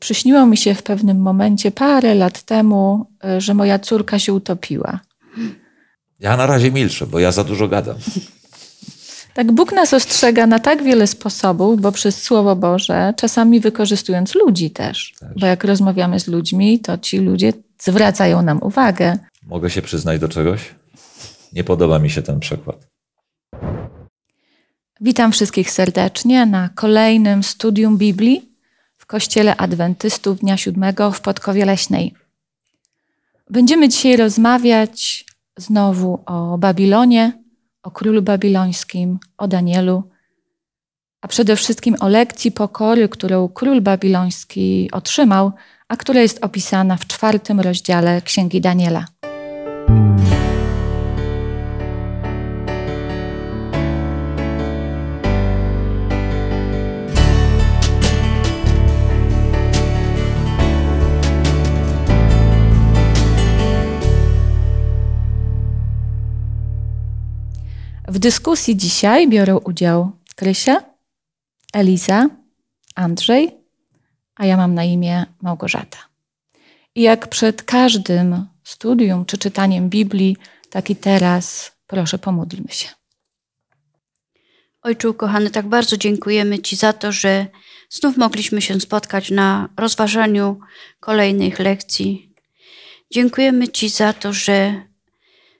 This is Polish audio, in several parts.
przyśniło mi się w pewnym momencie parę lat temu, że moja córka się utopiła. Ja na razie milczę, bo ja za dużo gadam. Tak, Bóg nas ostrzega na tak wiele sposobów, bo przez Słowo Boże, czasami wykorzystując ludzi też. też. Tak. Bo jak rozmawiamy z ludźmi, to ci ludzie zwracają nam uwagę. Mogę się przyznać do czegoś? Nie podoba mi się ten przykład. Witam wszystkich serdecznie na kolejnym studium Biblii. Kościele Adwentystów Dnia Siódmego w Podkowie Leśnej. Będziemy dzisiaj rozmawiać znowu o Babilonie, o królu babilońskim, o Danielu, a przede wszystkim o lekcji pokory, którą król babiloński otrzymał, a która jest opisana w czwartym rozdziale Księgi Daniela. dyskusji dzisiaj biorą udział Krysia, Eliza, Andrzej, a ja mam na imię Małgorzata. I jak przed każdym studium czy czytaniem Biblii, tak i teraz proszę pomódlmy się. Ojczu kochany, tak bardzo dziękujemy Ci za to, że znów mogliśmy się spotkać na rozważaniu kolejnych lekcji. Dziękujemy Ci za to, że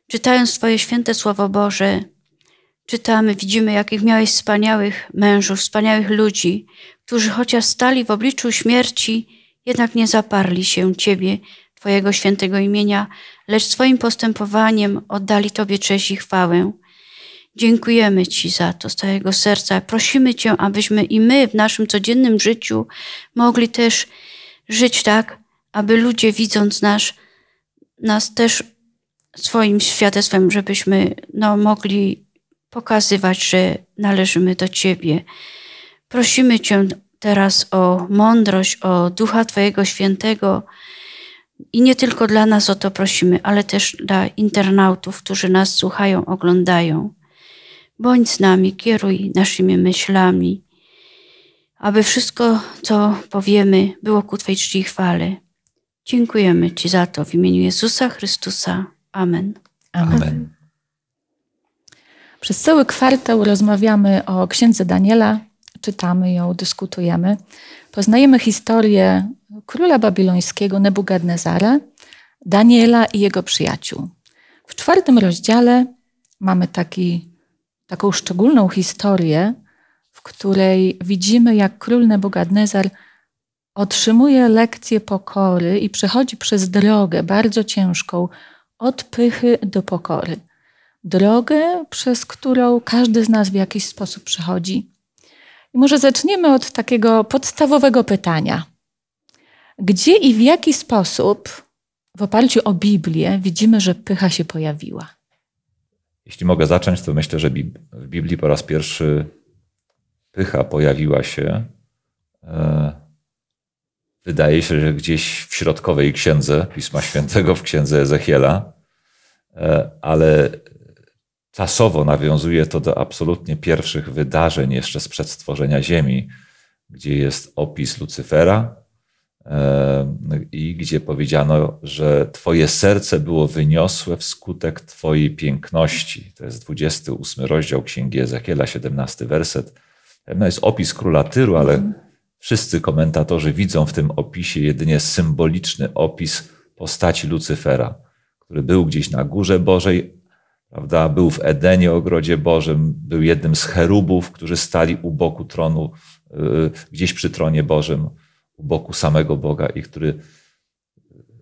czytając Twoje święte Słowo Boże, czytamy, widzimy, jakich miałeś wspaniałych mężów, wspaniałych ludzi, którzy chociaż stali w obliczu śmierci, jednak nie zaparli się Ciebie, Twojego świętego imienia, lecz swoim postępowaniem oddali Tobie cześć i chwałę. Dziękujemy Ci za to z całego serca. Prosimy Cię, abyśmy i my w naszym codziennym życiu mogli też żyć tak, aby ludzie widząc nas, nas też swoim świadectwem, żebyśmy no, mogli pokazywać, że należymy do Ciebie. Prosimy Cię teraz o mądrość, o Ducha Twojego Świętego. I nie tylko dla nas o to prosimy, ale też dla internautów, którzy nas słuchają, oglądają. Bądź z nami, kieruj naszymi myślami, aby wszystko, co powiemy, było ku Twojej czci chwale. Dziękujemy Ci za to w imieniu Jezusa Chrystusa. Amen. Amen. Amen. Przez cały kwartał rozmawiamy o księdze Daniela, czytamy ją, dyskutujemy. Poznajemy historię króla babilońskiego Nebuchadnezara, Daniela i jego przyjaciół. W czwartym rozdziale mamy taki, taką szczególną historię, w której widzimy, jak król Nebuchadnezar otrzymuje lekcję pokory i przechodzi przez drogę bardzo ciężką od pychy do pokory drogę, przez którą każdy z nas w jakiś sposób przechodzi. I może zaczniemy od takiego podstawowego pytania. Gdzie i w jaki sposób w oparciu o Biblię widzimy, że pycha się pojawiła? Jeśli mogę zacząć, to myślę, że w Biblii po raz pierwszy pycha pojawiła się. E, wydaje się, że gdzieś w środkowej księdze Pisma Świętego, w księdze Ezechiela, e, ale Czasowo nawiązuje to do absolutnie pierwszych wydarzeń jeszcze sprzed stworzenia Ziemi, gdzie jest opis Lucyfera e, i gdzie powiedziano, że Twoje serce było wyniosłe wskutek Twojej piękności. To jest 28 rozdział Księgi Ezekiela, 17 werset. No jest opis króla Tyru, ale mhm. wszyscy komentatorzy widzą w tym opisie jedynie symboliczny opis postaci Lucyfera, który był gdzieś na górze Bożej, prawda? Był w Edenie, ogrodzie Bożym, był jednym z cherubów, którzy stali u boku tronu, y, gdzieś przy tronie Bożym, u boku samego Boga i który,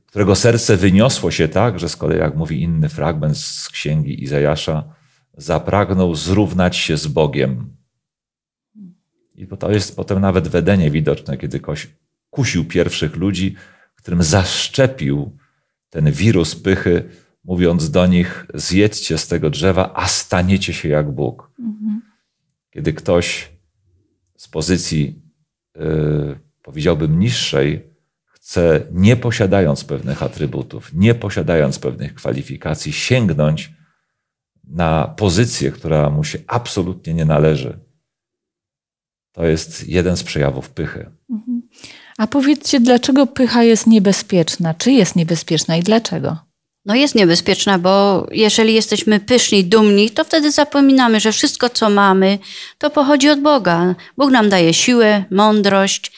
którego serce wyniosło się tak, że z kolei, jak mówi inny fragment z księgi Izajasza, zapragnął zrównać się z Bogiem. I to jest potem nawet w Edenie widoczne, kiedy ktoś kusił pierwszych ludzi, którym zaszczepił ten wirus pychy, mówiąc do nich: Zjedźcie z tego drzewa, a staniecie się jak Bóg. Mhm. Kiedy ktoś z pozycji, yy, powiedziałbym, niższej, chce, nie posiadając pewnych atrybutów, nie posiadając pewnych kwalifikacji, sięgnąć na pozycję, która mu się absolutnie nie należy. To jest jeden z przejawów pychy. Mhm. A powiedzcie, dlaczego pycha jest niebezpieczna? Czy jest niebezpieczna i dlaczego? no jest niebezpieczna, bo jeżeli jesteśmy pyszni, dumni, to wtedy zapominamy, że wszystko, co mamy, to pochodzi od Boga. Bóg nam daje siłę, mądrość,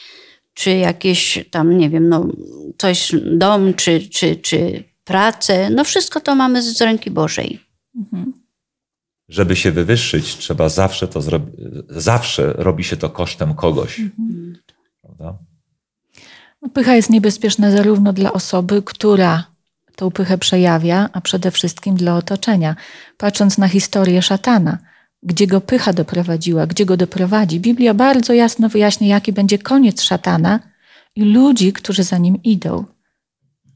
czy jakieś tam, nie wiem, no, coś, dom, czy, czy, czy pracę. No wszystko to mamy z ręki Bożej. Mhm. Żeby się wywyższyć, trzeba zawsze to zrobić, zawsze robi się to kosztem kogoś. Mhm. Prawda? Pycha jest niebezpieczna zarówno dla osoby, która tą pychę przejawia, a przede wszystkim dla otoczenia. Patrząc na historię szatana, gdzie go pycha doprowadziła, gdzie go doprowadzi, Biblia bardzo jasno wyjaśnia, jaki będzie koniec szatana i ludzi, którzy za nim idą.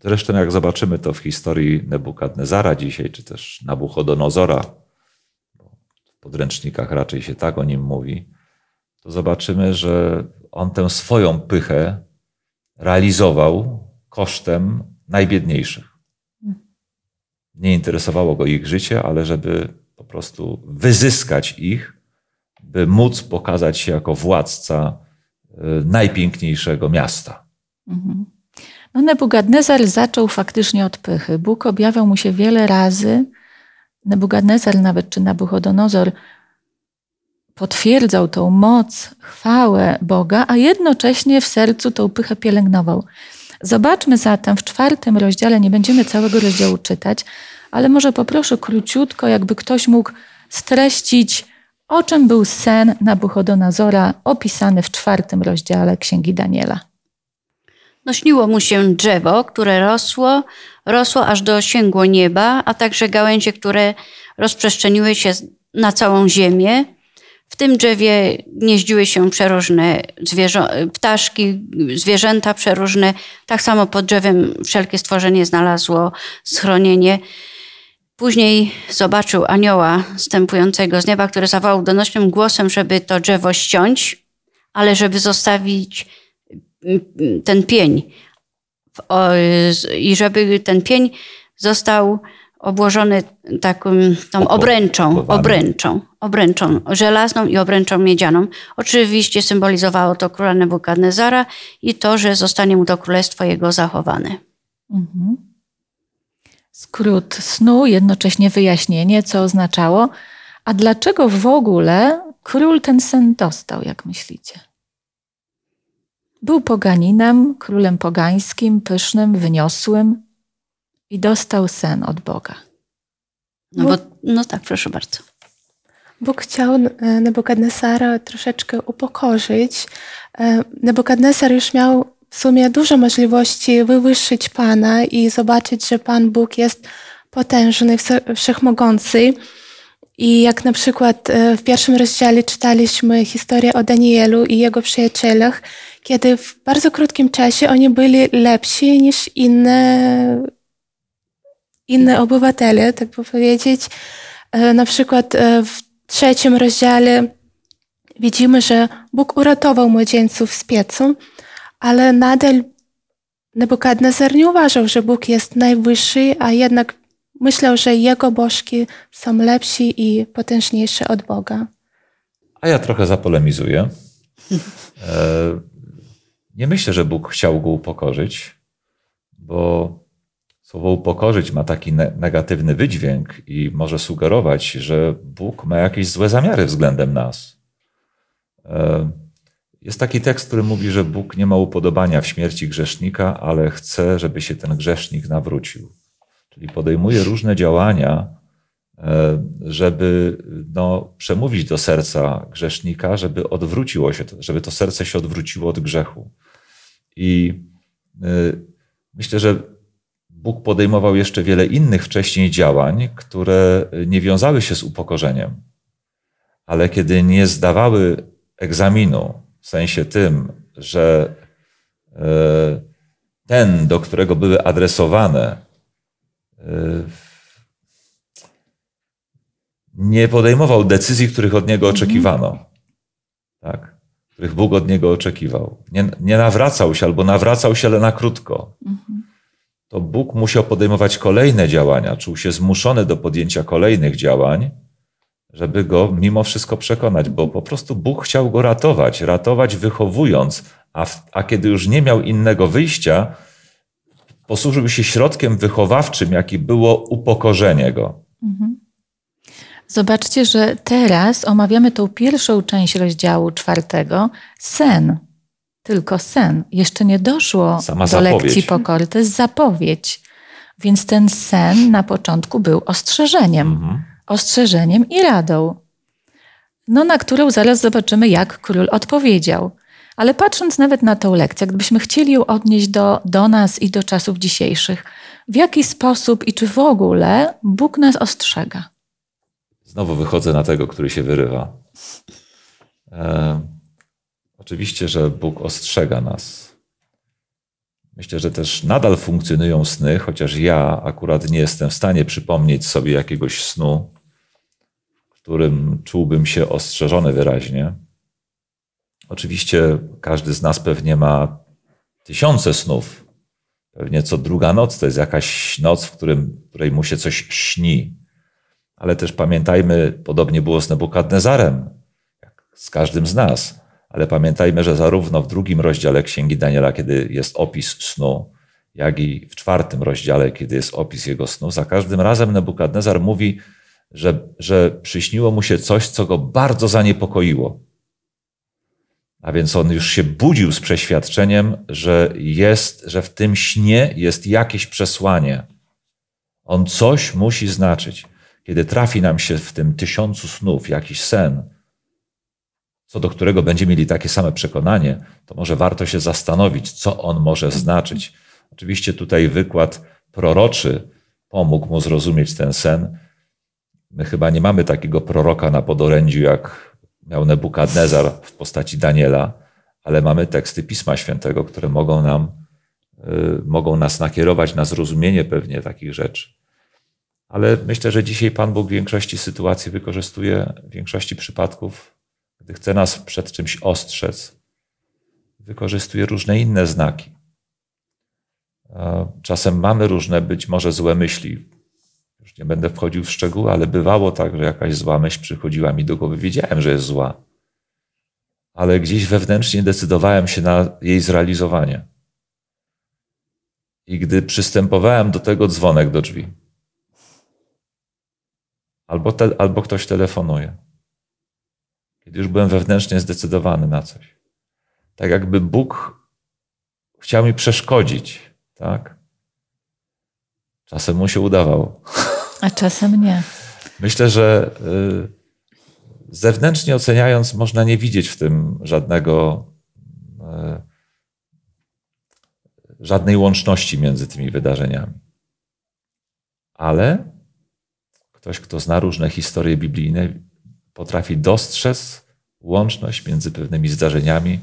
Zresztą, jak zobaczymy to w historii Nebukadnezara dzisiaj, czy też Nabuchodonozora, w podręcznikach raczej się tak o nim mówi, to zobaczymy, że on tę swoją pychę realizował kosztem najbiedniejszych nie interesowało go ich życie, ale żeby po prostu wyzyskać ich, by móc pokazać się jako władca e, najpiękniejszego miasta. Mhm. No, Nebukadnezar zaczął faktycznie od pychy. Bóg objawiał mu się wiele razy. Nebuchadnezzar nawet, czy Nabuchodonozor, potwierdzał tą moc, chwałę Boga, a jednocześnie w sercu tą pychę pielęgnował. Zobaczmy zatem w czwartym rozdziale, nie będziemy całego rozdziału czytać, ale może poproszę króciutko, jakby ktoś mógł streścić, o czym był sen Nabuchodonozora opisany w czwartym rozdziale Księgi Daniela. No śniło mu się drzewo, które rosło, rosło aż do dosięgło nieba, a także gałęzie, które rozprzestrzeniły się na całą ziemię. W tym drzewie gnieździły się przeróżne ptaszki, zwierzęta przeróżne. Tak samo pod drzewem wszelkie stworzenie znalazło schronienie. Później zobaczył anioła stępującego z nieba, który zawołał donośnym głosem, żeby to drzewo ściąć, ale żeby zostawić mm, ten pień. I żeby ten pień został obłożony taką tą obręczą, obręczą, obręczą żelazną i obręczą miedzianą. Oczywiście symbolizowało to króla Nebukadnezara i to, że zostanie mu to królestwo jego zachowane. Mhm. Skrót snu, jednocześnie wyjaśnienie, co oznaczało. A dlaczego w ogóle król ten sen dostał, jak myślicie? Był poganinem, królem pogańskim, pysznym, wyniosłym i dostał sen od Boga. No, bo, no tak, proszę bardzo. Bóg chciał e, Nebukadnesara troszeczkę upokorzyć. E, Nebukadnesar już miał w sumie dużo możliwości wywyższyć Pana i zobaczyć, że Pan Bóg jest potężny, wszechmogący. I jak na przykład e, w pierwszym rozdziale czytaliśmy historię o Danielu i jego przyjacielach, kiedy w bardzo krótkim czasie oni byli lepsi niż inne inne obywatele, tak powiedzieć. E, na przykład e, w trzecim rozdziale widzimy, że Bóg uratował młodzieńców z piecu, ale nadal Nebukadnezar nie uważał, że Bóg jest najwyższy, a jednak myślał, że jego bożki są lepsi i potężniejsze od Boga. A ja trochę zapolemizuję. E, nie myślę, że Bóg chciał go upokorzyć, bo Słowo upokorzyć ma taki negatywny wydźwięk i może sugerować, że Bóg ma jakieś złe zamiary względem nas. E, jest taki tekst, który mówi, że Bóg nie ma upodobania w śmierci grzesznika, ale chce, żeby się ten grzesznik nawrócił. Czyli podejmuje różne działania, e, żeby no, przemówić do serca grzesznika, żeby odwróciło się, żeby to serce się odwróciło od grzechu. I e, myślę, że Bóg podejmował jeszcze wiele innych wcześniej działań, które nie wiązały się z upokorzeniem. Ale kiedy nie zdawały egzaminu, w sensie tym, że e, ten, do którego były adresowane, e, nie podejmował decyzji, których od niego mhm. oczekiwano. Tak? Których Bóg od niego oczekiwał. Nie, nie nawracał się albo nawracał się, ale na krótko. Mhm to Bóg musiał podejmować kolejne działania, czuł się zmuszony do podjęcia kolejnych działań, żeby go mimo wszystko przekonać, bo po prostu Bóg chciał go ratować, ratować wychowując, a, w, a kiedy już nie miał innego wyjścia, posłużył się środkiem wychowawczym, jaki było upokorzenie go. Mhm. Zobaczcie, że teraz omawiamy tą pierwszą część rozdziału czwartego sen tylko sen. Jeszcze nie doszło Sama do zapowiedź. lekcji pokory. To jest zapowiedź. Więc ten sen na początku był ostrzeżeniem. Mhm. Ostrzeżeniem i radą. No, na którą zaraz zobaczymy, jak król odpowiedział. Ale patrząc nawet na tą lekcję, gdybyśmy chcieli ją odnieść do, do nas i do czasów dzisiejszych, w jaki sposób i czy w ogóle Bóg nas ostrzega? Znowu wychodzę na tego, który się wyrywa. E Oczywiście, że Bóg ostrzega nas. Myślę, że też nadal funkcjonują sny, chociaż ja akurat nie jestem w stanie przypomnieć sobie jakiegoś snu, w którym czułbym się ostrzeżony wyraźnie. Oczywiście każdy z nas pewnie ma tysiące snów. Pewnie co druga noc to jest jakaś noc, w którym, w której mu się coś śni. Ale też pamiętajmy, podobnie było z Nebukadnezarem, jak z każdym z nas ale pamiętajmy, że zarówno w drugim rozdziale Księgi Daniela, kiedy jest opis snu, jak i w czwartym rozdziale, kiedy jest opis jego snu, za każdym razem Nebukadnezar mówi, że, że przyśniło mu się coś, co go bardzo zaniepokoiło. A więc on już się budził z przeświadczeniem, że jest, że w tym śnie jest jakieś przesłanie. On coś musi znaczyć. Kiedy trafi nam się w tym tysiącu snów jakiś sen, co do którego będziemy mieli takie same przekonanie, to może warto się zastanowić, co on może znaczyć. Oczywiście tutaj wykład proroczy pomógł mu zrozumieć ten sen. My chyba nie mamy takiego proroka na podorędziu, jak miał Nebukadnezar w postaci Daniela, ale mamy teksty Pisma Świętego, które mogą nam, y, mogą nas nakierować na zrozumienie pewnie takich rzeczy. Ale myślę, że dzisiaj Pan Bóg w większości sytuacji wykorzystuje, w większości przypadków gdy chce nas przed czymś ostrzec, wykorzystuje różne inne znaki. Czasem mamy różne być może złe myśli. Już nie będę wchodził w szczegóły, ale bywało tak, że jakaś zła myśl przychodziła mi do głowy. Wiedziałem, że jest zła, ale gdzieś wewnętrznie decydowałem się na jej zrealizowanie. I gdy przystępowałem do tego, dzwonek do drzwi. Albo, te, albo ktoś telefonuje kiedy już byłem wewnętrznie zdecydowany na coś. Tak jakby Bóg chciał mi przeszkodzić, tak? Czasem mu się udawało. A czasem nie. Myślę, że y, zewnętrznie oceniając, można nie widzieć w tym żadnego, y, żadnej łączności między tymi wydarzeniami. Ale ktoś, kto zna różne historie biblijne, potrafi dostrzec łączność między pewnymi zdarzeniami,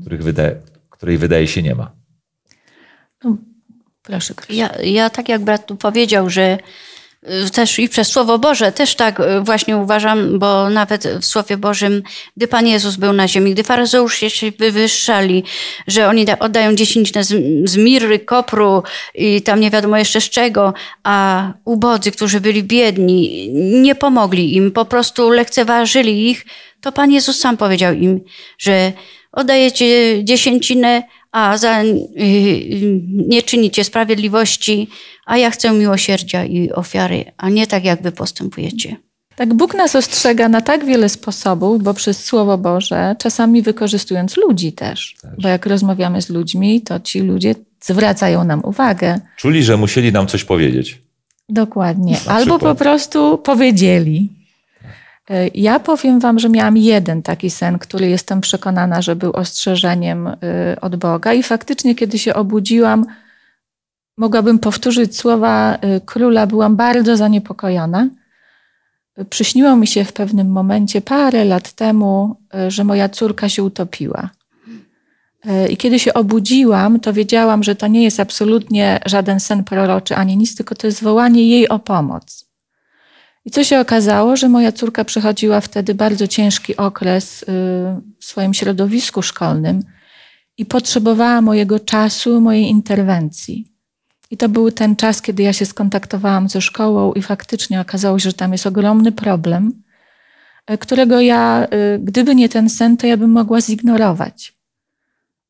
których wydaje, której wydaje się nie ma. No, proszę, Ja, ja tak jak brat tu powiedział, że Y, też i przez Słowo Boże, też tak y, właśnie uważam, bo nawet w Słowie Bożym, gdy Pan Jezus był na ziemi, gdy faryzeusze się wywyższali, że oni oddają dziesięć z miry, kopru i tam nie wiadomo jeszcze z czego, a ubodzy, którzy byli biedni, nie pomogli im, po prostu lekceważyli ich, to Pan Jezus sam powiedział im, że oddajecie dziesięcinę, a za, y, y, nie czynicie sprawiedliwości, a ja chcę miłosierdzia i ofiary, a nie tak, jak wy postępujecie. Tak, Bóg nas ostrzega na tak wiele sposobów, bo przez Słowo Boże, czasami wykorzystując ludzi też. też. Bo jak rozmawiamy z ludźmi, to ci ludzie zwracają nam uwagę. Czuli, że musieli nam coś powiedzieć. Dokładnie. Na Albo po prostu powiedzieli. Y, ja powiem Wam, że miałam jeden taki sen, który jestem przekonana, że był ostrzeżeniem y, od Boga, i faktycznie, kiedy się obudziłam, mogłabym powtórzyć słowa y, króla, byłam bardzo zaniepokojona. Przyśniło mi się w pewnym momencie parę lat temu, że moja córka się utopiła. I kiedy się obudziłam, to wiedziałam, że to nie jest absolutnie żaden sen proroczy ani nic, tylko to jest wołanie jej o pomoc. I co się okazało, że moja córka przechodziła wtedy bardzo ciężki okres y, w swoim środowisku szkolnym i potrzebowała mojego czasu, mojej interwencji. I to był ten czas, kiedy ja się skontaktowałam ze szkołą i faktycznie okazało się, że tam jest ogromny problem, e, którego ja, y, gdyby nie ten sen, to ja bym mogła zignorować.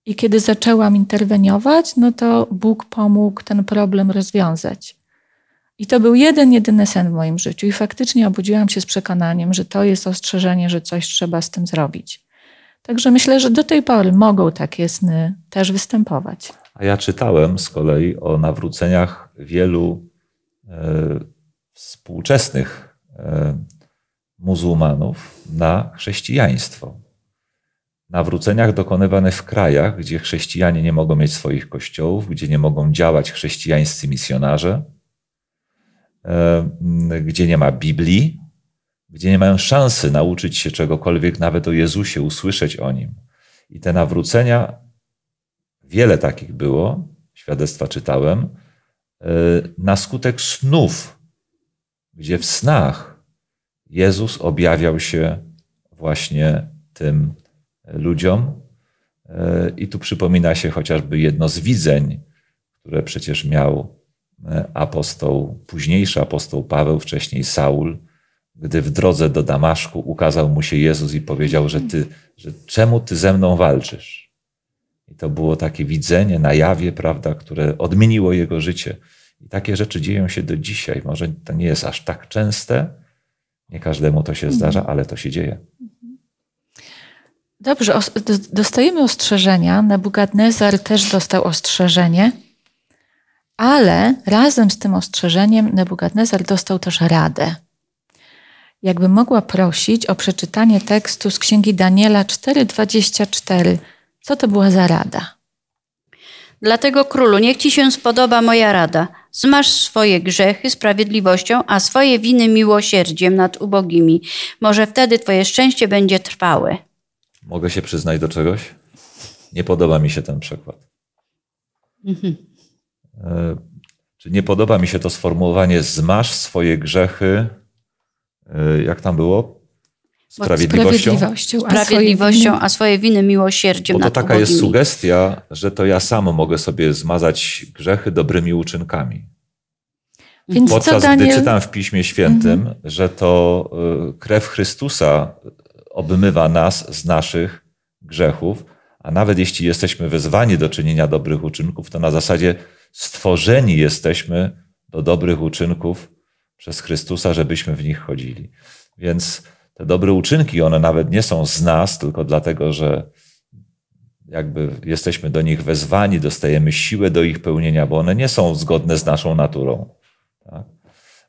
I kiedy zaczęłam interweniować, no to Bóg pomógł ten problem rozwiązać. I to był jeden, jedyny sen w moim życiu. I faktycznie obudziłam się z przekonaniem, że to jest ostrzeżenie, że coś trzeba z tym zrobić. Także myślę, że do tej pory mogą takie sny też występować. A ja czytałem z kolei o nawróceniach wielu e, współczesnych y, muzułmanów na chrześcijaństwo. Nawróceniach dokonywanych w krajach, gdzie chrześcijanie nie mogą mieć swoich kościołów, gdzie nie mogą działać chrześcijańscy misjonarze E, gdzie nie ma Biblii, gdzie nie mają szansy nauczyć się czegokolwiek, nawet o Jezusie, usłyszeć o nim. I te nawrócenia, wiele takich było, świadectwa czytałem, e, na skutek snów, gdzie w snach Jezus objawiał się właśnie tym ludziom. E, I tu przypomina się chociażby jedno z widzeń, które przecież miał apostoł, późniejszy apostoł Paweł, wcześniej Saul, gdy w drodze do Damaszku ukazał mu się Jezus i powiedział, że ty, że czemu ty ze mną walczysz? I to było takie widzenie na jawie, prawda, które odmieniło jego życie. I takie rzeczy dzieją się do dzisiaj. Może to nie jest aż tak częste, nie każdemu to się zdarza, mhm. ale to się dzieje. Dobrze, dostajemy ostrzeżenia. Nebukadnezar też dostał ostrzeżenie. Ale razem z tym ostrzeżeniem Nebukadnezar dostał też radę. Jakby mogła prosić o przeczytanie tekstu z księgi Daniela 4:24. Co to była za rada? Dlatego królu, niech ci się spodoba moja rada. Zmasz swoje grzechy sprawiedliwością, a swoje winy miłosierdziem nad ubogimi. Może wtedy twoje szczęście będzie trwałe. Mogę się przyznać do czegoś? Nie podoba mi się ten przykład. Mhm nie podoba mi się to sformułowanie zmasz swoje grzechy, e, jak tam było? Sprawiedliwością, sprawiedliwością, a, sprawiedliwością swoje a swoje winy miłosierdziem. Bo to taka jest sugestia, że to ja sam mogę sobie zmazać grzechy dobrymi uczynkami. Więc Podczas co, gdy czytam w Piśmie Świętym, mhm. że to e, krew Chrystusa obmywa nas z naszych grzechów, a nawet jeśli jesteśmy wezwani do czynienia dobrych uczynków, to na zasadzie stworzeni jesteśmy do dobrych uczynków przez Chrystusa, żebyśmy w nich chodzili. Więc te dobre uczynki, one nawet nie są z nas, tylko dlatego, że jakby jesteśmy do nich wezwani, dostajemy siłę do ich pełnienia, bo one nie są zgodne z naszą naturą. Tak?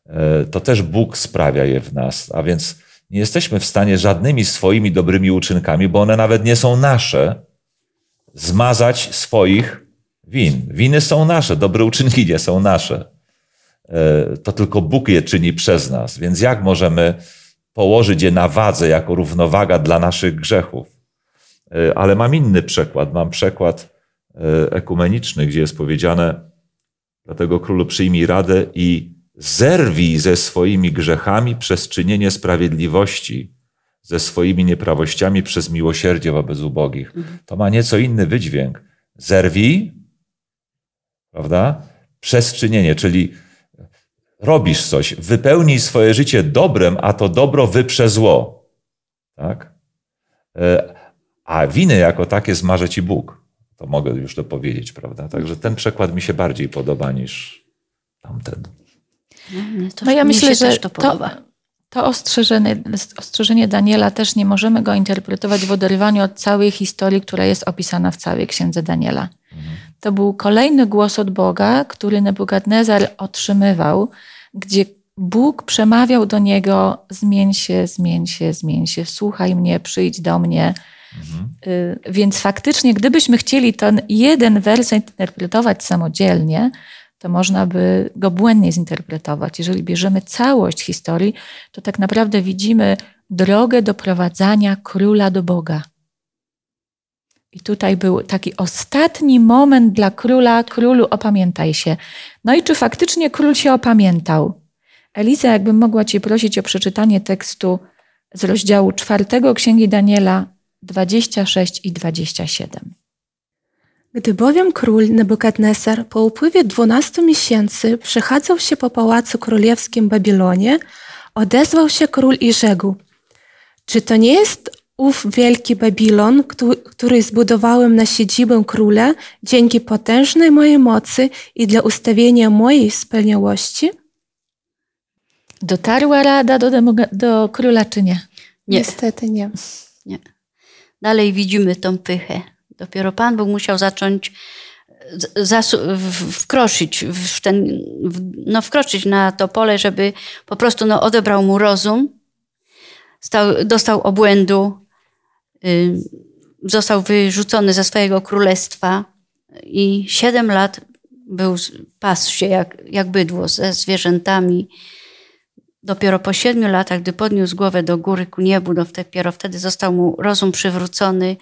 E, to też Bóg sprawia je w nas, a więc nie jesteśmy w stanie żadnymi swoimi dobrymi uczynkami, bo one nawet nie są nasze, zmazać swoich win. Winy są nasze, dobre uczynki są nasze. E, to tylko Bóg je czyni przez nas, więc jak możemy położyć je na wadze jako równowaga dla naszych grzechów? E, ale mam inny przekład. Mam przekład e, ekumeniczny, gdzie jest powiedziane: Dlatego królu przyjmij radę i zerwij ze swoimi grzechami przez czynienie sprawiedliwości, ze swoimi nieprawościami przez miłosierdzie wobec ubogich. To ma nieco inny wydźwięk. Zerwij prawda? Przez czynienie, czyli robisz coś, wypełnij swoje życie dobrem, a to dobro wyprze zło. Tak? E, a winy jako takie zmarzy ci Bóg. To mogę już to powiedzieć, prawda? Także ten przekład mi się bardziej podoba niż tamten. No, no ja myślę, że to, to, to, ostrzeżenie, ostrzeżenie Daniela też nie możemy go interpretować w oderwaniu od całej historii, która jest opisana w całej księdze Daniela. Mhm. To był kolejny głos od Boga, który Nebukadnezar otrzymywał, gdzie Bóg przemawiał do niego: zmień się, zmień się, zmień się, słuchaj mnie, przyjdź do mnie. Mhm. Y, więc faktycznie, gdybyśmy chcieli ten jeden werset interpretować samodzielnie, to można by go błędnie zinterpretować. Jeżeli bierzemy całość historii, to tak naprawdę widzimy drogę doprowadzania króla do Boga. I tutaj był taki ostatni moment dla króla. Królu, opamiętaj się. No i czy faktycznie król się opamiętał? Eliza, jakbym mogła Cię prosić o przeczytanie tekstu z rozdziału czwartego Księgi Daniela 26 i 27. Gdy bowiem król Nebukadneser, po upływie dwunastu miesięcy przechadzał się po pałacu królewskim w Babilonie, odezwał się król i rzekł: Czy to nie jest ów wielki Babilon, który zbudowałem na siedzibę króla dzięki potężnej mojej mocy i dla ustawienia mojej wspaniałości? Dotarła rada do, do króla, czy nie? nie? Niestety nie. nie. Dalej widzimy tą pychę. Dopiero Pan Bóg musiał zacząć wkroczyć, w ten, w, no wkroczyć na to pole, żeby po prostu no, odebrał mu rozum, stał, dostał obłędu Y, został wyrzucony ze swojego królestwa i siedem lat był, pasł się jak, jak bydło ze zwierzętami. Dopiero po siedmiu latach, gdy podniósł głowę do góry ku niebu, no dopiero wtedy został mu rozum przywrócony.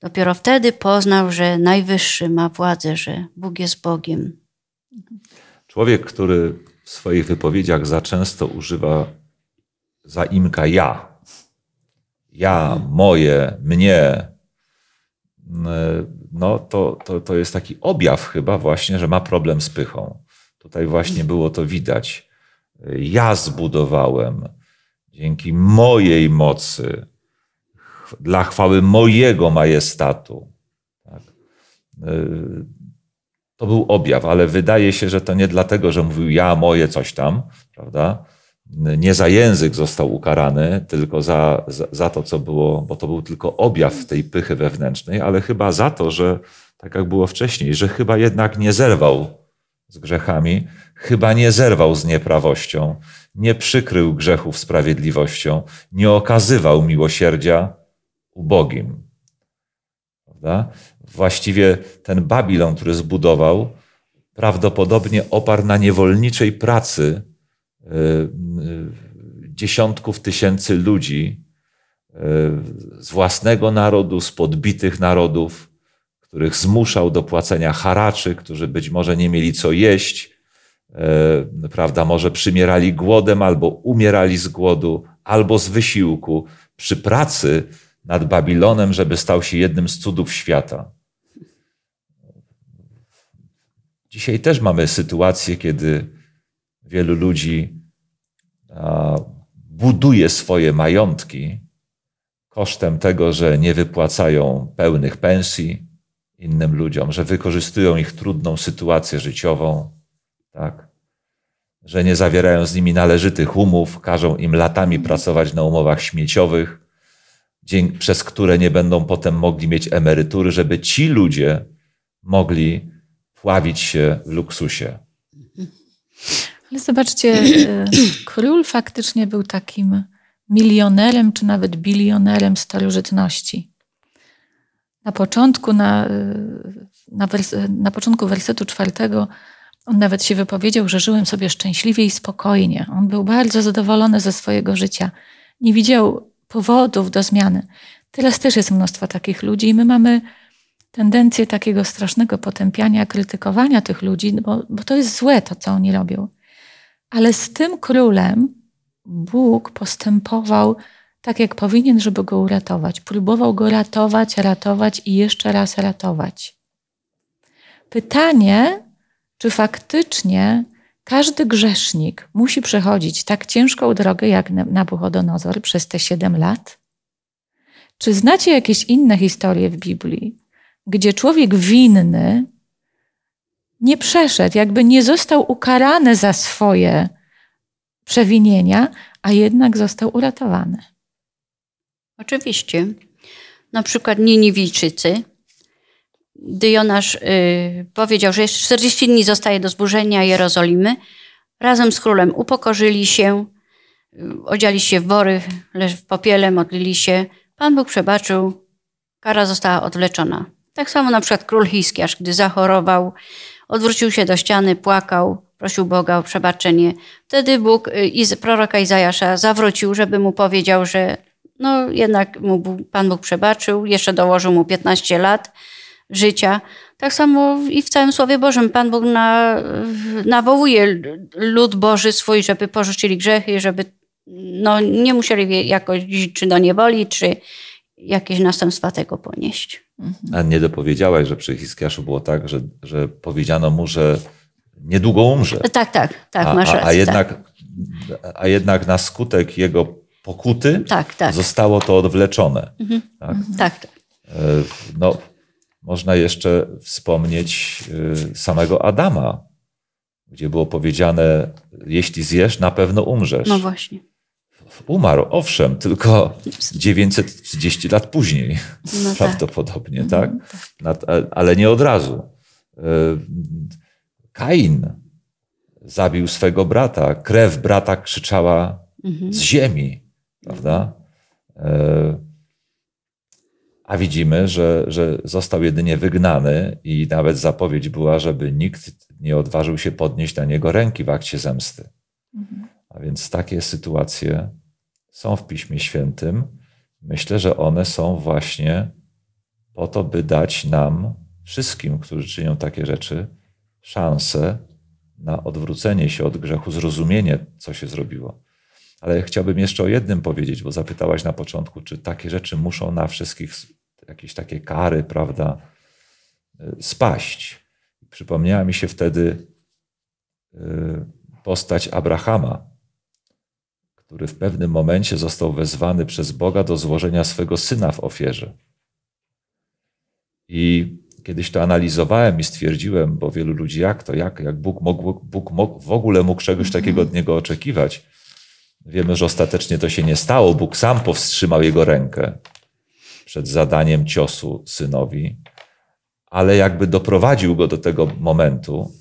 Dopiero wtedy poznał, że Najwyższy ma władzę, że Bóg jest Bogiem. Człowiek, który w swoich wypowiedziach za często używa zaimka ja, ja, moje, mnie, mm, e, no to, to, to jest taki objaw chyba właśnie, że ma problem z pychą. Tutaj właśnie było to widać. Ja zbudowałem dzięki mojej mocy, dla chwały mojego majestatu. Tak. E, to był objaw, ale wydaje się, że to nie dlatego, że mówił ja, moje coś tam, prawda? nie za język został ukarany, tylko za, za, za, to, co było, bo to był tylko objaw tej pychy wewnętrznej, ale chyba za to, że tak jak było wcześniej, że chyba jednak nie zerwał z grzechami, chyba nie zerwał z nieprawością, nie przykrył grzechów sprawiedliwością, nie okazywał miłosierdzia ubogim. Prawda? Właściwie ten Babilon, który zbudował, prawdopodobnie oparł na niewolniczej pracy Y, y, dziesiątków tysięcy ludzi y, z własnego narodu, z podbitych narodów, których zmuszał do płacenia haraczy, którzy być może nie mieli co jeść, prawda, może przymierali głodem albo umierali z głodu, albo z wysiłku przy pracy nad Babilonem, żeby stał się jednym z cudów świata. Dzisiaj też mamy sytuację, kiedy wielu ludzi buduje swoje majątki kosztem tego, że nie wypłacają pełnych pensji innym ludziom, że wykorzystują ich trudną sytuację życiową, tak? że nie zawierają z nimi należytych umów, każą im latami pracować na umowach śmieciowych, przez które nie będą potem mogli mieć emerytury, żeby ci ludzie mogli pławić się w luksusie. Ale zobaczcie, e, król faktycznie był takim milionerem, czy nawet bilionerem starożytności. Na początku, na, e, na, wers- na początku wersetu czwartego on nawet się wypowiedział, że żyłem sobie szczęśliwie i spokojnie. On był bardzo zadowolony ze swojego życia. Nie widział powodów do zmiany. Teraz też jest mnóstwo takich ludzi i my mamy tendencję takiego strasznego potępiania, krytykowania tych ludzi, bo, bo to jest złe to, co oni robią. Ale z tym królem Bóg postępował tak, jak powinien, żeby go uratować. Próbował go ratować, ratować i jeszcze raz ratować. Pytanie, czy faktycznie każdy grzesznik musi przechodzić tak ciężką drogę jak Nabuchodonozor przez te siedem lat? Czy znacie jakieś inne historie w Biblii, gdzie człowiek winny nie przeszedł, jakby nie został ukarany za swoje przewinienia, a jednak został uratowany. Oczywiście. Na przykład Niniwijczycy, gdy Jonasz y, powiedział, że jeszcze 40 dni zostaje do zburzenia Jerozolimy, razem z królem upokorzyli się, y, odziali się w wory, leż w popiele, modlili się. Pan Bóg przebaczył, kara została odwleczona. Tak samo na przykład król Hiskiarz, gdy zachorował Odwrócił się do ściany, płakał, prosił Boga o przebaczenie. Wtedy Bóg y, iz, proroka Izajasza zawrócił, żeby mu powiedział, że no jednak mu Pan Bóg przebaczył, jeszcze dołożył mu 15 lat życia. Tak samo i w całym Słowie Bożym Pan Bóg na, nawołuje lud Boży swój, żeby porzucili grzechy, żeby no, nie musieli jakoś czy do niewoli, czy jakieś następstwa tego ponieść. Mhm. A nie dopowiedziałaś, że przy Hiskiaszu było tak, że, że powiedziano mu, że niedługo umrze. Tak, tak, tak, a, masz rację. A, jednak, tak. a jednak na skutek jego pokuty tak, tak. zostało to odwleczone. Mhm. Tak? Mhm. tak, tak. E, no, można jeszcze wspomnieć e, samego Adama, gdzie było powiedziane, jeśli zjesz, na pewno umrzesz. No właśnie. Umarł, owszem, tylko 930 lat później no tak. prawdopodobnie, mhm. tak? tak? Ale nie od razu. Y, Kain zabił swego brata. Krew brata krzyczała mhm. z ziemi, prawda? Y, a widzimy, że, że został jedynie wygnany i nawet zapowiedź była, żeby nikt nie odważył się podnieść na niego ręki w akcie zemsty. Mhm. A więc takie sytuacje są w Piśmie Świętym, myślę, że one są właśnie po to, by dać nam, wszystkim, którzy czynią takie rzeczy, szansę na odwrócenie się od grzechu, zrozumienie, co się zrobiło. Ale chciałbym jeszcze o jednym powiedzieć, bo zapytałaś na początku, czy takie rzeczy muszą na wszystkich, jakieś takie kary, prawda, y, spaść. Przypomniała mi się wtedy y, postać Abrahama, który w pewnym momencie został wezwany przez Boga do złożenia swego syna w ofierze. I kiedyś to analizowałem i stwierdziłem, bo wielu ludzi, jak to, jak, jak Bóg, mógł, Bóg mógł, w ogóle mógł czegoś takiego od niego oczekiwać. Wiemy, że ostatecznie to się nie stało. Bóg sam powstrzymał jego rękę przed zadaniem ciosu synowi, ale jakby doprowadził go do tego momentu,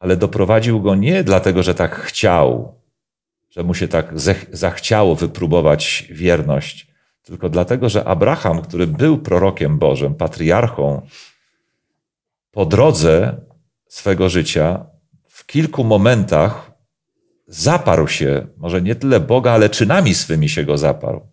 ale doprowadził go nie dlatego, że tak chciał, że mu się tak zachciało wypróbować wierność, tylko dlatego, że Abraham, który był prorokiem Bożym, patriarchą, po drodze swego życia w kilku momentach zaparł się, może nie tyle Boga, ale czynami swymi się go zaparł.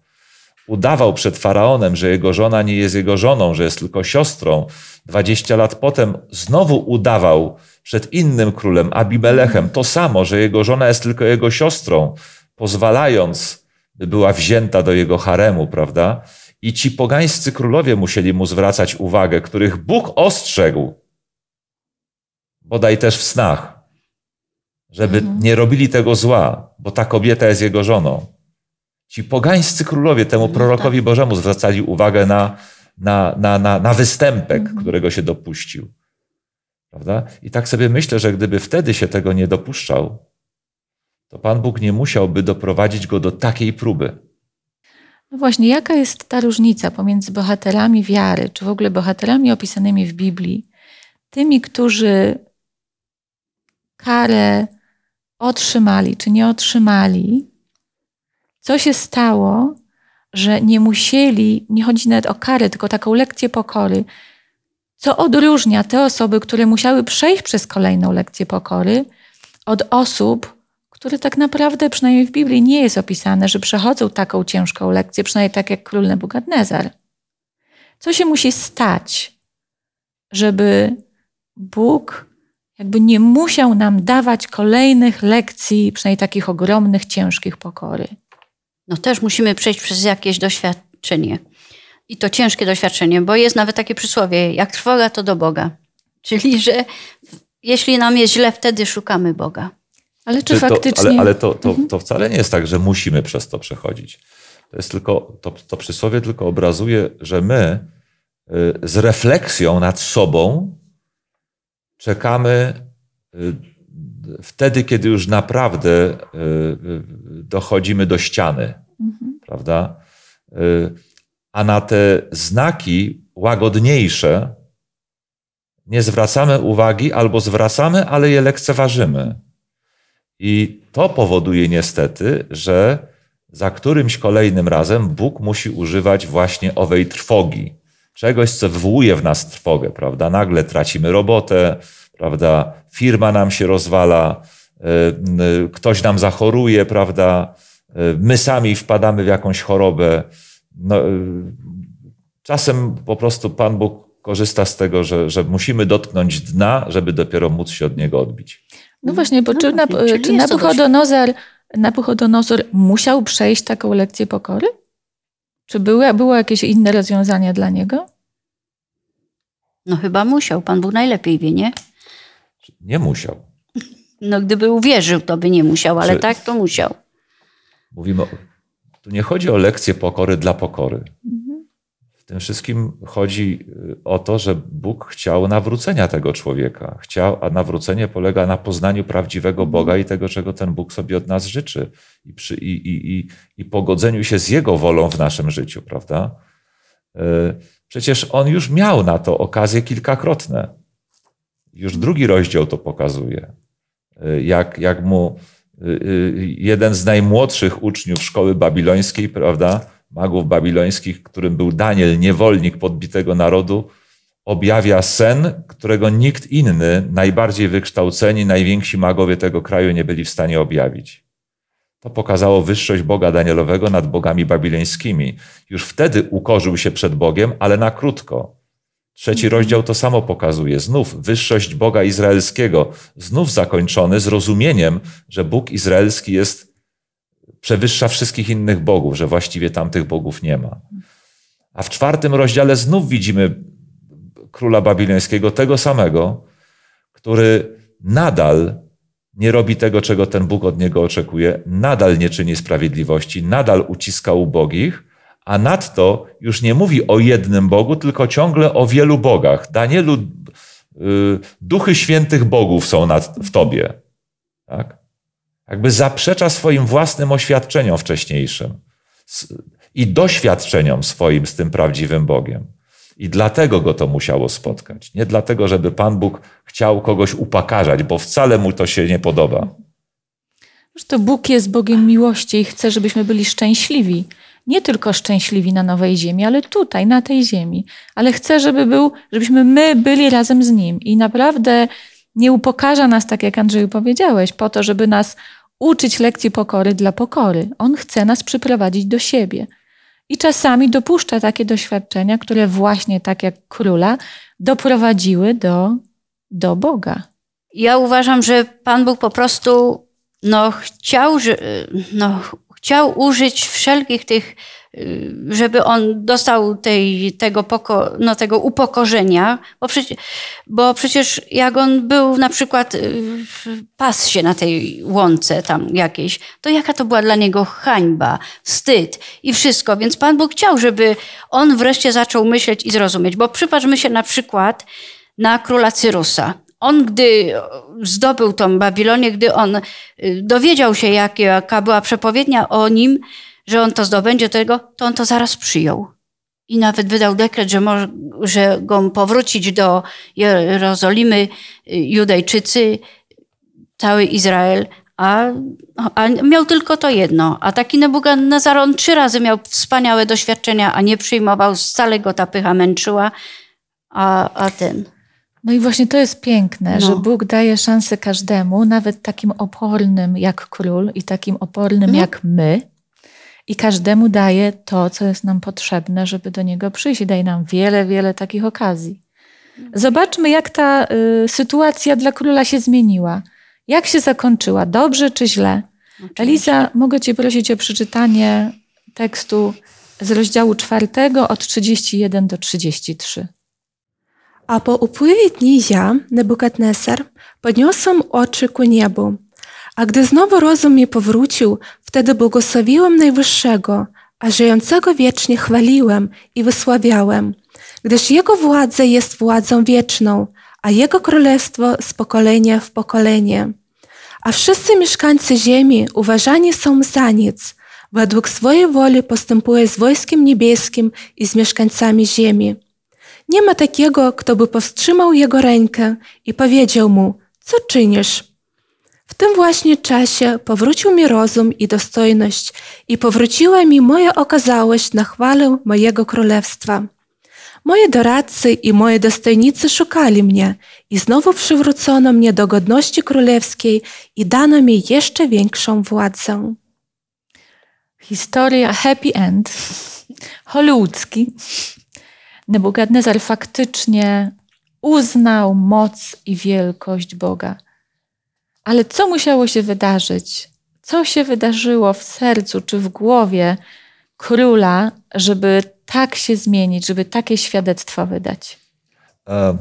Udawał przed faraonem, że jego żona nie jest jego żoną, że jest tylko siostrą. Dwadzieścia lat potem znowu udawał, przed innym królem, Abimelechem, to samo, że jego żona jest tylko jego siostrą, pozwalając, by była wzięta do jego haremu, prawda? I ci pogańscy królowie musieli mu zwracać uwagę, których Bóg ostrzegł, bodaj też w snach, żeby mhm. nie robili tego zła, bo ta kobieta jest jego żoną. Ci pogańscy królowie temu no prorokowi tak. Bożemu zwracali uwagę na, na, na, na, na występek, mhm. którego się dopuścił. Prawda? I tak sobie myślę, że gdyby wtedy się tego nie dopuszczał, to Pan Bóg nie musiałby doprowadzić go do takiej próby. No właśnie, jaka jest ta różnica pomiędzy bohaterami wiary, czy w ogóle bohaterami opisanymi w Biblii, tymi, którzy karę otrzymali, czy nie otrzymali? Co się stało, że nie musieli, nie chodzi nawet o karę, tylko taką lekcję pokory, co odróżnia te osoby, które musiały przejść przez kolejną lekcję pokory, od osób, które tak naprawdę, przynajmniej w Biblii, nie jest opisane, że przechodzą taką ciężką lekcję, przynajmniej tak jak król Nebukadnezar? Co się musi stać, żeby Bóg jakby nie musiał nam dawać kolejnych lekcji, przynajmniej takich ogromnych, ciężkich pokory? No też musimy przejść przez jakieś doświadczenie. I to ciężkie doświadczenie, bo jest nawet takie przysłowie, jak trwoga to do Boga. Czyli, że jeśli nam jest źle, wtedy szukamy Boga. Ale czy, czy faktycznie... To, ale, ale to, to, mhm. to wcale nie jest tak, że musimy przez to przechodzić. To jest tylko, to, to przysłowie tylko obrazuje, że my y, z refleksją nad sobą czekamy y, wtedy, kiedy już naprawdę y, dochodzimy do ściany, mhm. prawda? a na te znaki łagodniejsze nie zwracamy uwagi albo zwracamy, ale je lekceważymy. I to powoduje niestety, że za którymś kolejnym razem Bóg musi używać właśnie owej trwogi, czegoś, co wywołuje w nas trwogę, prawda? Nagle tracimy robotę, prawda? Firma nam się rozwala, y, y, ktoś nam zachoruje, prawda? Y, my sami wpadamy w jakąś chorobę no, y, czasem po prostu Pan Bóg korzysta z tego, że, że musimy dotknąć dna, żeby dopiero móc się od niego odbić. No właśnie, bo no, czy, na, czy Nabuchodonozor, Nabuchodonozor musiał przejść taką lekcję pokory? Czy było, było jakieś inne rozwiązanie dla niego? No chyba musiał. Pan Bóg najlepiej wie, nie? Nie musiał. No gdyby uwierzył, to by nie musiał, ale Czy tak to musiał. Mówimy tu nie chodzi o lekcję pokory dla pokory. Mhm. W tym wszystkim chodzi y, o to, że Bóg chciał nawrócenia tego człowieka. Chciał, a nawrócenie polega na poznaniu prawdziwego mhm. Boga i tego, czego ten Bóg sobie od nas życzy, i, przy, i, i, i pogodzeniu się z Jego wolą w naszym życiu, prawda? Y, przecież on już miał na to okazję kilkakrotne. Już drugi rozdział to pokazuje, y, jak, jak mu Y, y, jeden z najmłodszych uczniów szkoły babilońskiej, prawda, magów babilońskich, którym był Daniel, niewolnik podbitego narodu, objawia sen, którego nikt inny, najbardziej wykształceni, najwięksi magowie tego kraju nie byli w stanie objawić. To pokazało wyższość Boga Danielowego nad bogami babilońskimi. Już wtedy ukorzył się przed Bogiem, ale na krótko. Trzeci rozdział to samo pokazuje. Znów wyższość Boga Izraelskiego, znów zakończony zrozumieniem, że Bóg Izraelski jest przewyższa wszystkich innych bogów, że właściwie tamtych bogów nie ma. A w czwartym rozdziale znów widzimy króla babilońskiego, tego samego, który nadal nie robi tego, czego ten Bóg od niego oczekuje, nadal nie czyni sprawiedliwości, nadal uciska ubogich, a nadto już nie mówi o jednym Bogu, tylko ciągle o wielu bogach. Danielu, y, duchy świętych bogów są nad, w tobie. Tak? Jakby zaprzecza swoim własnym oświadczeniom wcześniejszym i doświadczeniom swoim z tym prawdziwym Bogiem. I dlatego go to musiało spotkać. Nie dlatego, żeby Pan Bóg chciał kogoś upakarzać, bo wcale mu to się nie podoba. To Bóg jest Bogiem miłości i chce, żebyśmy byli szczęśliwi nie tylko szczęśliwi na nowej ziemi, ale tutaj, na tej ziemi. Ale chcę, żeby był, żebyśmy my byli razem z Nim. I naprawdę nie upokarza nas, tak jak Andrzeju powiedziałeś, po to, żeby nas uczyć lekcji pokory dla pokory. On chce nas przyprowadzić do siebie. I czasami dopuszcza takie doświadczenia, które właśnie tak jak króla doprowadziły do, do Boga. Ja uważam, że Pan Bóg po prostu no, chciał, że, no, chciał użyć wszelkich tych, y, żeby on dostał tej, tego, poko, no, tego upokorzenia, bo, przecież, bo przecież jak on był na przykład y, pas się na tej łące tam jakiejś, to jaka to była dla niego hańba, wstyd i wszystko. Więc Pan Bóg chciał, żeby on wreszcie zaczął myśleć i zrozumieć. Bo przypatrzmy się na przykład na króla Cyrusa on, gdy zdobył tą Babilonię, gdy on y, dowiedział się, jaka była przepowiednia o nim, że on to zdobędzie tego, to on to zaraz przyjął. I nawet wydał dekret, że może że go powrócić do Jerozolimy y, Judejczycy, cały Izrael, a, a, miał tylko to jedno. A taki Nebukadnezar, on trzy razy miał wspaniałe doświadczenia, a nie przyjmował, wcale go ta pycha męczyła, a, a ten... No i właśnie to jest piękne, no. że Bóg daje szansę każdemu, nawet takim opornym jak król i takim opornym no. jak my. I każdemu daje to, co jest nam potrzebne, żeby do niego przyjść. I daje nam wiele, wiele takich okazji. Mhm. Zobaczmy, jak ta y, sytuacja dla króla się zmieniła. Jak się zakończyła? Dobrze czy źle? Oczywiście. Eliza, mogę Cię prosić o przeczytanie tekstu z rozdziału czwartego od 31 do 33. A po upływie dni ja, Nebukadnesar, podniosłem oczy ku niebu. A gdy znowu rozum mi powrócił, wtedy błogosławiłem Najwyższego, a żyjącego wiecznie chwaliłem i wysławiałem, gdyż Jego władzę jest władzą wieczną, a Jego królestwo z pokolenia w pokolenie. A wszyscy mieszkańcy ziemi uważani są za nic, według swojej woli postępuje z wojskiem niebieskim i z mieszkańcami ziemi nie ma takiego, kto by powstrzymał jego rękę i powiedział mu, co czynisz? W tym właśnie czasie powrócił mi rozum i dostojność i powróciła mi moja okazałość na chwalę mojego królestwa. Moje doradcy i moje dostojnicy szukali mnie i znowu przywrócono mnie do godności królewskiej i dano mi jeszcze większą władzę. Historia Happy End. Hollywoodzki. Nebukadnezar faktycznie uznał moc i wielkość Boga. Ale co musiało się wydarzyć? Co się wydarzyło w sercu czy w głowie króla, żeby tak się zmienić, żeby takie świadectwo wydać? E,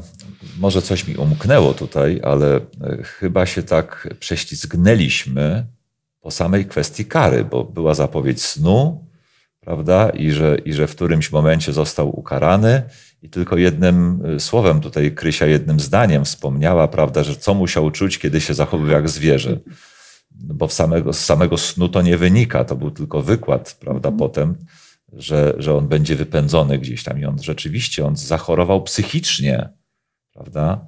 może coś mi umknęło tutaj, ale e, chyba się tak prześlizgnęliśmy po samej kwestii kary, bo była zapowiedź snu, prawda? I że, I że w którymś momencie został ukarany. I tylko jednym y, słowem tutaj Krysia, jednym zdaniem wspomniała, prawda, że co musiał czuć, kiedy się zachowywał jak zwierzę. Bo samego, z samego snu to nie wynika, to był tylko wykład, prawda, mhm. potem, że, że on będzie wypędzony gdzieś tam. I on rzeczywiście, on zachorował psychicznie, prawda?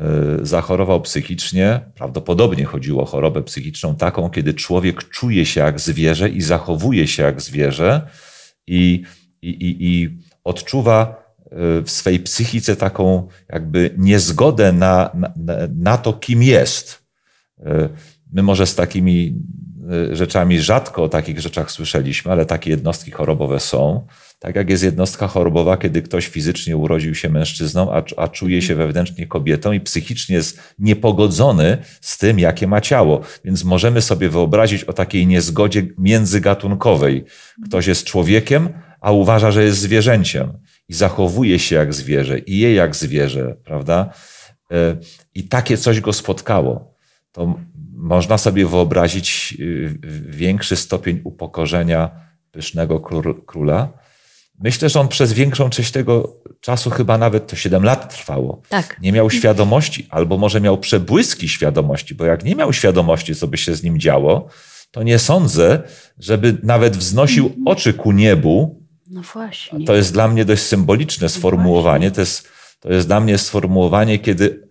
E, zachorował psychicznie, prawdopodobnie chodziło o chorobę psychiczną taką, kiedy człowiek czuje się jak zwierzę i zachowuje się jak zwierzę i, i, i, i odczuwa e, w swej psychice taką jakby niezgodę na, na, na to, kim jest. E, my może z takimi Y, rzeczami. Rzadko o takich rzeczach słyszeliśmy, ale takie jednostki chorobowe są. Tak jak jest jednostka chorobowa, kiedy ktoś fizycznie urodził się mężczyzną, a, a czuje się wewnętrznie kobietą i psychicznie jest niepogodzony z tym, jakie ma ciało. Więc możemy sobie wyobrazić o takiej niezgodzie międzygatunkowej. Ktoś jest człowiekiem, a uważa, że jest zwierzęciem i zachowuje się jak zwierzę i je jak zwierzę, prawda? Y, I takie coś go spotkało. To można sobie wyobrazić y, większy stopień upokorzenia pysznego króla. Myślę, że on przez większą część tego czasu, chyba nawet to 7 lat trwało, tak. nie miał świadomości, albo może miał przebłyski świadomości, bo jak nie miał świadomości, co by się z nim działo, to nie sądzę, żeby nawet wznosił mhm. oczy ku niebu. No właśnie. To jest dla mnie dość symboliczne no sformułowanie. No to jest, to jest dla mnie sformułowanie, kiedy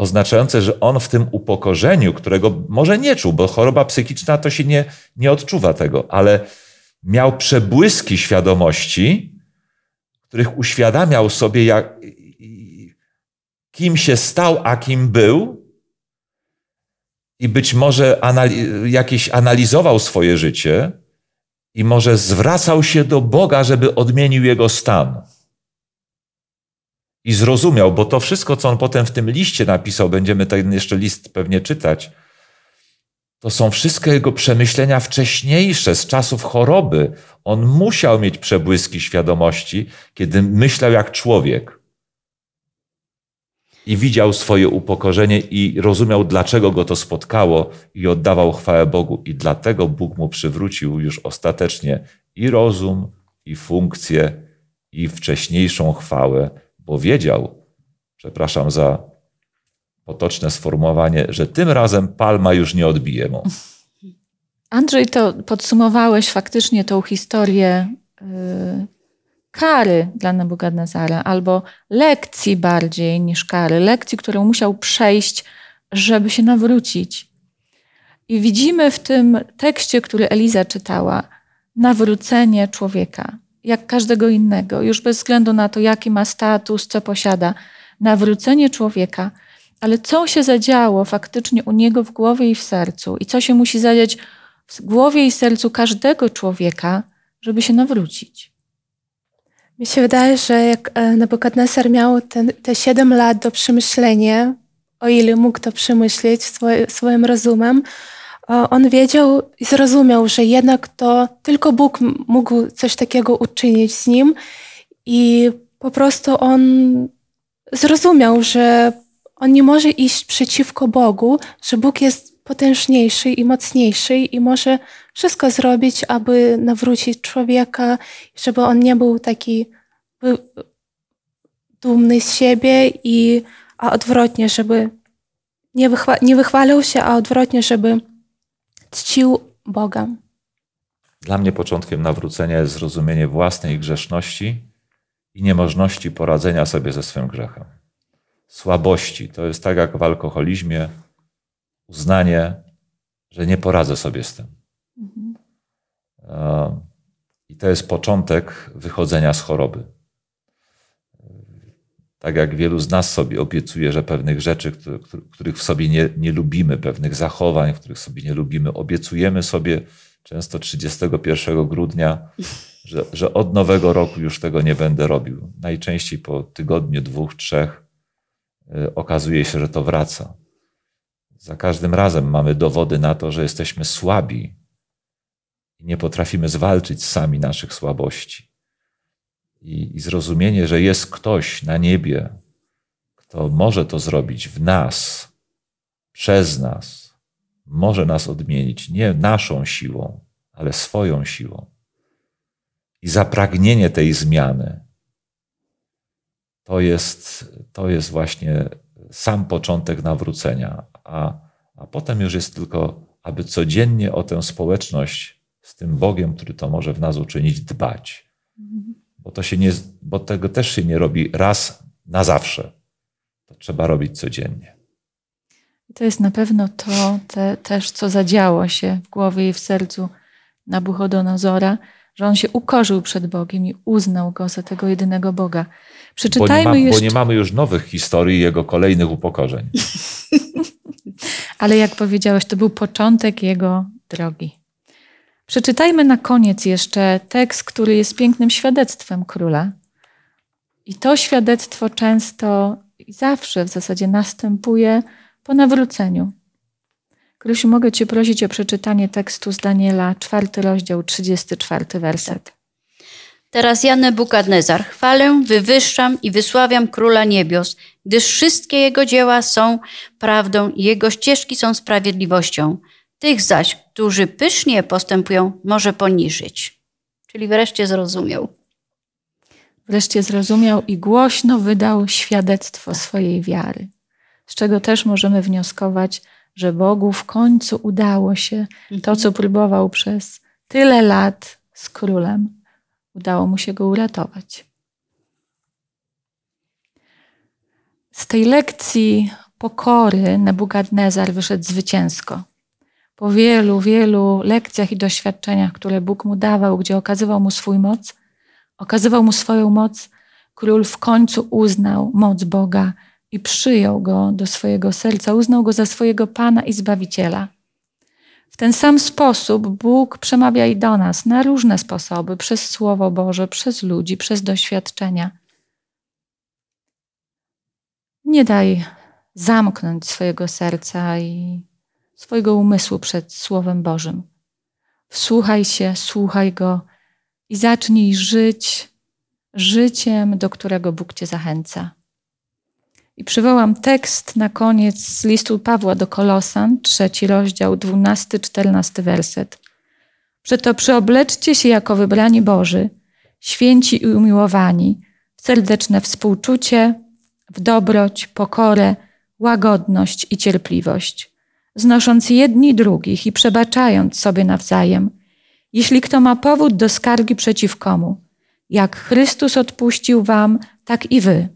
oznaczające, że on w tym upokorzeniu, którego może nie czuł, bo choroba psychiczna to się nie, nie odczuwa tego, ale miał przebłyski świadomości, których uświadamiał sobie, jak, kim się stał, a kim był, i być może anali jakiś analizował swoje życie, i może zwracał się do Boga, żeby odmienił jego stan i zrozumiał, bo to wszystko, co on potem w tym liście napisał, będziemy ten jeszcze list pewnie czytać, to są wszystkie jego przemyślenia wcześniejsze, z czasów choroby. On musiał mieć przebłyski świadomości, kiedy myślał jak człowiek. I widział swoje upokorzenie i rozumiał, dlaczego go to spotkało, i oddawał chwałę Bogu. I dlatego Bóg mu przywrócił już ostatecznie i rozum, i funkcję, i wcześniejszą chwałę, powiedział, przepraszam za potoczne sformułowanie, że tym razem palma już nie odbije mu. Andrzej, to podsumowałeś faktycznie tą historię yy, kary dla Nebukadnezara, albo lekcji bardziej niż kary, lekcji, którą musiał przejść, żeby się nawrócić. I widzimy w tym tekście, który Eliza czytała, nawrócenie człowieka jak każdego innego, już bez względu na to, jaki ma status, co posiada. Nawrócenie człowieka, ale co się zadziało faktycznie u niego w głowie i w sercu, i co się musi zadziać w głowie i sercu każdego człowieka, żeby się nawrócić. Mi się wydaje, że jak e, Nabokadnesar miał te, te 7 lat do przemyślenia, o ile mógł to przemyśleć swoim rozumem, on wiedział i zrozumiał, że jednak to tylko Bóg mógł coś takiego uczynić z nim i po prostu on zrozumiał, że on nie może iść przeciwko Bogu, że Bóg jest potężniejszy i mocniejszy i może wszystko zrobić, aby nawrócić człowieka, żeby on nie był taki dumny z siebie i a odwrotnie, żeby nie, wychwa nie wychwalał się, a odwrotnie, żeby czcił Boga. Dla mnie początkiem nawrócenia jest zrozumienie własnej grzeszności i niemożności poradzenia sobie ze swym grzechem. Słabości to jest tak jak w alkoholizmie uznanie, że nie poradzę sobie z tym. Mhm. E, I to jest początek wychodzenia z choroby tak jak wielu z nas sobie obiecuje, że pewnych rzeczy, których w sobie nie, nie lubimy, pewnych zachowań, których sobie nie lubimy, obiecujemy sobie często 31 grudnia, że, że od nowego roku już tego nie będę robił. Najczęściej po tygodniu, dwóch, trzech y, okazuje się, że to wraca. Za każdym razem mamy dowody na to, że jesteśmy słabi i nie potrafimy zwalczyć sami naszych słabości i, i zrozumienie, że jest ktoś na niebie, kto może to zrobić w nas, przez nas, może nas odmienić nie naszą siłą, ale swoją siłą. I zapragnienie tej zmiany to jest, to jest właśnie sam początek nawrócenia, a, a potem już jest tylko, aby codziennie o tę społeczność z tym Bogiem, który to może w nas uczynić, dbać. Mhm bo, to się nie, bo tego też się nie robi raz na zawsze. To trzeba robić codziennie. I to jest na pewno to te, też, co zadziało się w głowie i w sercu Nabuchodonozora, że on się ukorzył przed Bogiem i uznał go za tego jedynego Boga. Przeczytajmy bo nie ma, jeszcze... Bo nie mamy już nowych historii jego kolejnych upokorzeń. Ale jak powiedziałeś, to był początek jego drogi. Przeczytajmy na koniec jeszcze tekst, który jest pięknym świadectwem króla. I to świadectwo często i zawsze w zasadzie następuje po nawróceniu. Krysiu, mogę Cię prosić o przeczytanie tekstu z Daniela, czwarty rozdział, 34 werset. Teraz ja, Nebukadnezar, chwalę, wywyższam i wysławiam Króla Niebios, gdyż wszystkie Jego dzieła są prawdą i Jego ścieżki są sprawiedliwością. Tych zaś, którzy pysznie postępują, może poniżyć. Czyli wreszcie zrozumiał. Wreszcie zrozumiał i głośno wydał świadectwo swojej wiary, z czego też możemy wnioskować, że Bogu w końcu udało się to, co próbował przez tyle lat z królem, udało mu się go uratować. Z tej lekcji pokory Nebukadnezar wyszedł zwycięsko po wielu, wielu lekcjach i doświadczeniach, które Bóg mu dawał, gdzie okazywał mu swój moc, okazywał mu swoją moc, król w końcu uznał moc Boga i przyjął go do swojego serca, uznał go za swojego Pana i Zbawiciela. W ten sam sposób Bóg przemawia i do nas na różne sposoby, przez Słowo Boże, przez ludzi, przez doświadczenia. Nie daj zamknąć swojego serca i swojego umysłu przed Słowem Bożym. Wsłuchaj się, słuchaj Go i zacznij żyć życiem, do którego Bóg Cię zachęca. I przywołam tekst na koniec z listu Pawła do Kolosan, trzeci rozdział, dwunasty, czternasty werset. Przeto przyobleczcie się jako wybrani Boży, święci i umiłowani, w serdeczne współczucie, w dobroć, pokorę, łagodność i cierpliwość znosząc jedni drugich i przebaczając sobie nawzajem, jeśli kto ma powód do skargi przeciw komu. Jak Chrystus odpuścił wam, tak i wy.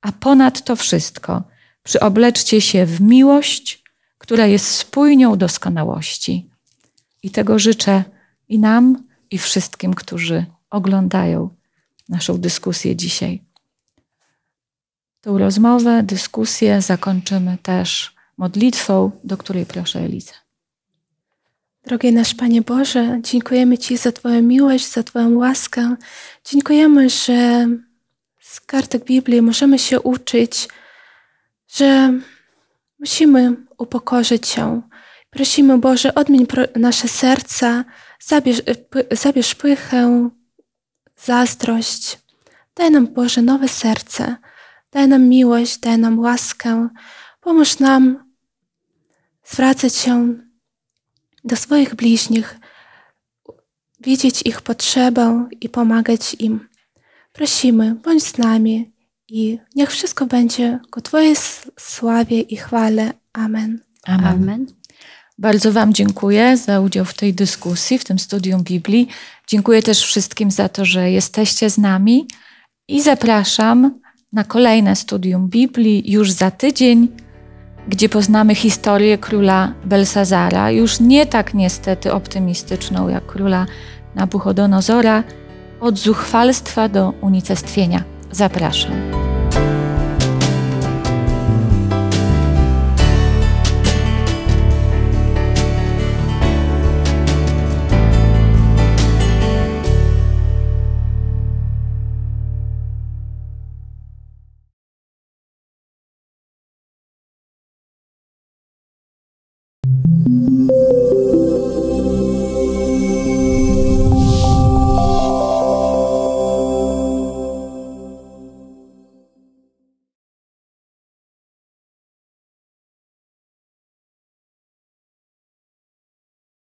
A ponad to wszystko przyobleczcie się w miłość, która jest spójnią doskonałości. I tego życzę i nam, i wszystkim, którzy oglądają naszą dyskusję dzisiaj. Tą rozmowę, dyskusję zakończymy też modlitwą, do której proszę Elizę. Drogi nasz Panie Boże, dziękujemy Ci za Twoją miłość, za Twoją łaskę. Dziękujemy, że z kartek Biblii możemy się uczyć, że musimy upokorzyć się. Prosimy Boże, odmień nasze serca, zabierz, zabierz pychę, zazdrość. Daj nam Boże nowe serce, daj nam miłość, daj nam łaskę. Pomóż nam zwracać się do swoich bliźnich, widzieć ich potrzebę i pomagać im. Prosimy, bądź z nami i niech wszystko będzie ku Twojej sławie i chwale. Amen. Amen. Amen. Bardzo Wam dziękuję za udział w tej dyskusji, w tym studium Biblii. Dziękuję też wszystkim za to, że jesteście z nami i zapraszam na kolejne studium Biblii już za tydzień gdzie poznamy historię króla Belsazara, już nie tak niestety optymistyczną jak króla Nabuchodonozora, od zuchwalstwa do unicestwienia. Zapraszam.